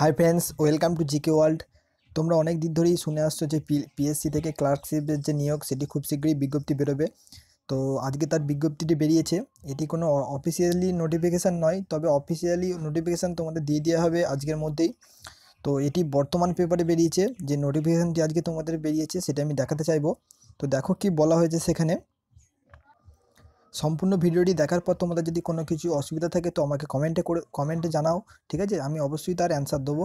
high friends welcome to GK world তোমরা অনেক দিন ধরেই শুনে আসছো যে পিএসসি থেকে ক্লার্কশিপের যে নিয়োগ সেটি খুব শীঘ্রই বিজ্ঞপ্তি বেরোবে তো আজকে তার বিজ্ঞপ্তিটি বেরিয়েছে এটি কোনো অফিসিয়ালি নোটিফিকেশান নয় তবে অফিসিয়ালি নোটিফিকেশান তোমাদের দিয়ে দেওয়া হবে আজকের মধ্যেই তো এটি বর্তমান পেপারে বেরিয়েছে যে নোটিফিকেশানটি আজকে তোমাদের বেরিয়েছে সেটা আমি দেখাতে চাইবো তো দেখো কি বলা হয়েছে সেখানে সম্পূর্ণ ভিডিওটি দেখার পর তোমাদের যদি কোনো কিছু অসুবিধা থাকে তো আমাকে কমেন্টে করে কমেন্টে জানাও ঠিক আছে আমি অবশ্যই তার অ্যান্সার দেবো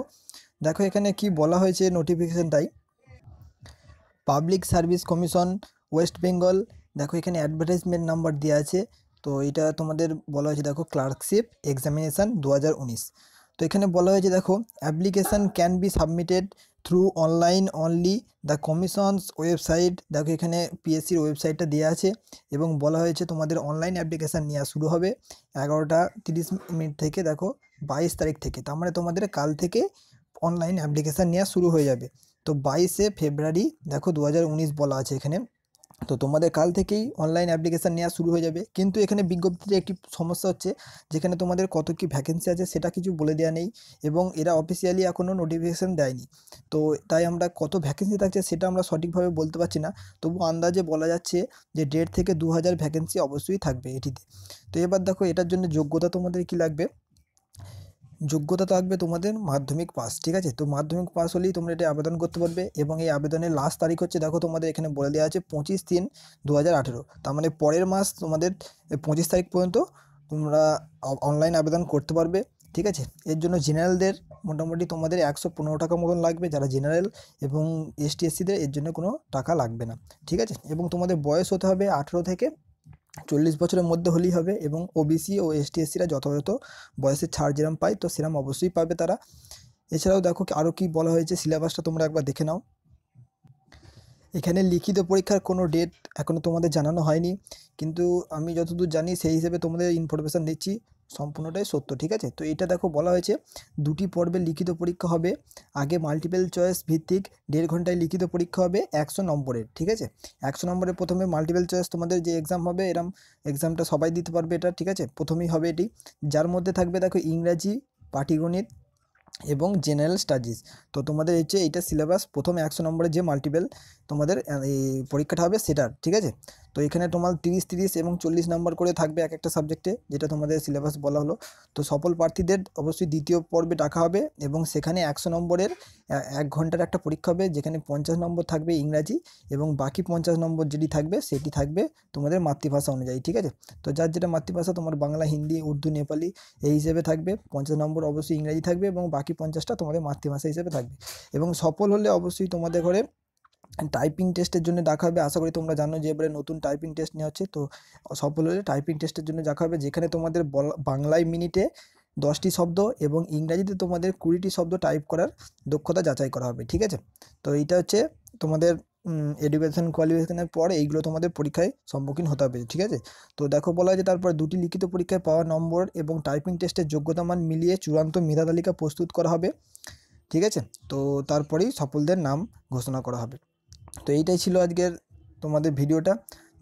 দেখো এখানে কি বলা হয়েছে নোটিফিকেশানটাই public service commission West Bengal দেখো এখানে অ্যাডভার্টাইজমেন্ট নাম্বার দেওয়া আছে তো এটা তোমাদের বলা হয়েছে দেখো ক্লার্কশিপ এক্সামিনেশান দু তো এখানে বলা হয়েছে দেখো application can be submitted through online only the commission's website দেখো এখানে পিএসসির ওয়েবসাইটটা দেওয়া আছে এবং বলা হয়েছে তোমাদের অনলাইন অ্যাপ্লিকেশান নেওয়া শুরু হবে এগারোটা তিরিশ মিনিট থেকে দেখো বাইশ তারিখ থেকে তার মানে তোমাদের কাল থেকে অনলাইন অ্যাপ্লিকেশান নেওয়া শুরু হয়ে যাবে তো বাইশে ফেব্রুয়ারি দেখো দু বলা আছে এখানে তো তোমাদের কাল থেকেই অনলাইন অ্যাপ্লিকেশান নেওয়া শুরু হয়ে যাবে কিন্তু এখানে বিজ্ঞপ্তিতে একটি সমস্যা হচ্ছে যেখানে তোমাদের কত কি ভ্যাকেন্সি আছে সেটা কিছু বলে দেওয়া নেই এবং এরা অফিসিয়ালি এখনও নোটিফিকেশান দেয়নি তো তাই আমরা কত ভ্যাকেন্সি থাকছে সেটা আমরা সঠিকভাবে বলতে পারছি না তবু আন্দাজে বলা যাচ্ছে যে দেড় থেকে দু হাজার ভ্যাকেন্সি অবশ্যই থাকবে এটিতে তো এবার দেখো এটার জন্য যোগ্যতা তোমাদের কি লাগবে যোগ্যতা থাকবে তোমাদের মাধ্যমিক পাস ঠিক আছে তো মাধ্যমিক পাস হলেই তোমরা এটা আবেদন করতে পারবে এবং এই আবেদনের লাস্ট তারিখ হচ্ছে দেখো তোমাদের এখানে বলে দেওয়া আছে পঁচিশ তিন দু হাজার তার মানে পরের মাস তোমাদের পঁচিশ তারিখ পর্যন্ত তোমরা অনলাইন আবেদন করতে পারবে ঠিক আছে এর জন্য জেনারেলদের মোটামুটি তোমাদের একশো পনেরো টাকা মতন লাগবে যারা জেনারেল এবং এস সিদের এর জন্য কোনো টাকা লাগবে না ঠিক আছে এবং তোমাদের বয়স হতে হবে আঠেরো থেকে চল্লিশ বছরের মধ্যে হলেই হবে এবং ওবিসি ও এসটি এসসিরা যথাযথ বয়সের ছাড় যেরম পায় তো সেরম অবশ্যই পাবে তারা এছাড়াও দেখো আরও কি বলা হয়েছে সিলেবাসটা তোমরা একবার দেখে নাও এখানে লিখিত পরীক্ষার কোনো ডেট এখনও তোমাদের জানানো হয়নি কিন্তু আমি যতদূর জানি সেই হিসেবে তোমাদের ইনফরমেশান দিচ্ছি সম্পূর্ণটাই সত্য ঠিক আছে তো এটা দেখো বলা হয়েছে দুটি পর্বে লিখিত পরীক্ষা হবে আগে মাল্টিপেল চয়েস ভিত্তিক দেড় ঘন্টায় লিখিত পরীক্ষা হবে একশো নম্বরের ঠিক আছে একশো নম্বরের প্রথমে মাল্টিপেল চয়েস তোমাদের যে এক্সাম হবে এরম এক্সামটা সবাই দিতে পারবে এটা ঠিক আছে প্রথমেই হবে এটি যার মধ্যে থাকবে দেখো ইংরাজি পাটিগণিত এবং জেনারেল স্টাডিজ তো তোমাদের হচ্ছে এইটা সিলেবাস প্রথম একশো নম্বরের যে মাল্টিপেল তোমাদের পরীক্ষাটা হবে সেটার ঠিক আছে তো এখানে তোমার তিরিশ তিরিশ এবং চল্লিশ নম্বর করে থাকবে এক একটা সাবজেক্টে যেটা তোমাদের সিলেবাস বলা হলো তো সফল প্রার্থীদের অবশ্যই দ্বিতীয় পর্বে ডাকা হবে এবং সেখানে একশো নম্বরের এক ঘন্টার একটা পরীক্ষা হবে যেখানে পঞ্চাশ নম্বর থাকবে ইংরাজি এবং বাকি পঞ্চাশ নম্বর যেটি থাকবে সেটি থাকবে তোমাদের মাতৃভাষা অনুযায়ী ঠিক আছে তো যার যেটা মাতৃভাষা তোমার বাংলা হিন্দি উর্দু নেপালি এই হিসেবে থাকবে পঞ্চাশ নম্বর অবশ্যই ইংরাজি থাকবে এবং বাকি পঞ্চাশটা তোমাদের মাতৃভাষা হিসেবে থাকবে এবং সফল হলে অবশ্যই তোমাদের ঘরে টাইপিং টেস্টের জন্য দেখা হবে আশা করি তোমরা জানো যে এবারে নতুন টাইপিং টেস্ট নেওয়া হচ্ছে তো সফল হলে টাইপিং টেস্টের জন্য দেখা হবে যেখানে তোমাদের বাংলায় মিনিটে দশটি শব্দ এবং ইংরাজিতে তোমাদের কুড়িটি শব্দ টাইপ করার দক্ষতা যাচাই করা হবে ঠিক আছে তো এইটা হচ্ছে তোমাদের এডুকেশন কোয়ালিফিকেশনের পর এইগুলো তোমাদের পরীক্ষায় সম্মুখীন হতে হবে ঠিক আছে তো দেখো বলা হয় যে তারপর দুটি লিখিত পরীক্ষায় পাওয়া নম্বর এবং টাইপিং টেস্টের যোগ্যতা মান মিলিয়ে চূড়ান্ত মেধা তালিকা প্রস্তুত করা হবে ঠিক আছে তো তারপরেই সফলদের নাম ঘোষণা করা হবে তো এইটাই ছিল আজকের তোমাদের ভিডিওটা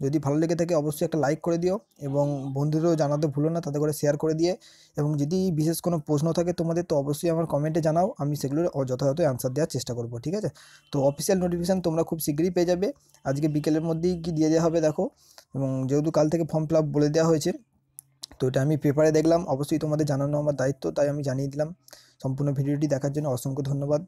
যদি ভালো লেগে থাকে অবশ্যই একটা লাইক করে দিও এবং বন্ধুদেরও জানাতে ভুলো না তাদের করে শেয়ার করে দিয়ে এবং যদি বিশেষ কোনো প্রশ্ন থাকে তোমাদের তো অবশ্যই আমার কমেন্টে জানাও আমি সেগুলোর যথাযথ অ্যান্সার দেওয়ার চেষ্টা করব ঠিক আছে তো অফিসিয়াল নোটিফিকেশান তোমরা খুব শীঘ্রই পেয়ে যাবে আজকে বিকেলের মধ্যেই কি দিয়ে দেওয়া হবে দেখো এবং যেহেতু কাল থেকে ফর্ম ফিল বলে দেওয়া হয়েছে তো এটা আমি পেপারে দেখলাম অবশ্যই তোমাদের জানানো আমার দায়িত্ব তাই আমি জানিয়ে দিলাম সম্পূর্ণ ভিডিওটি দেখার জন্য অসংখ্য ধন্যবাদ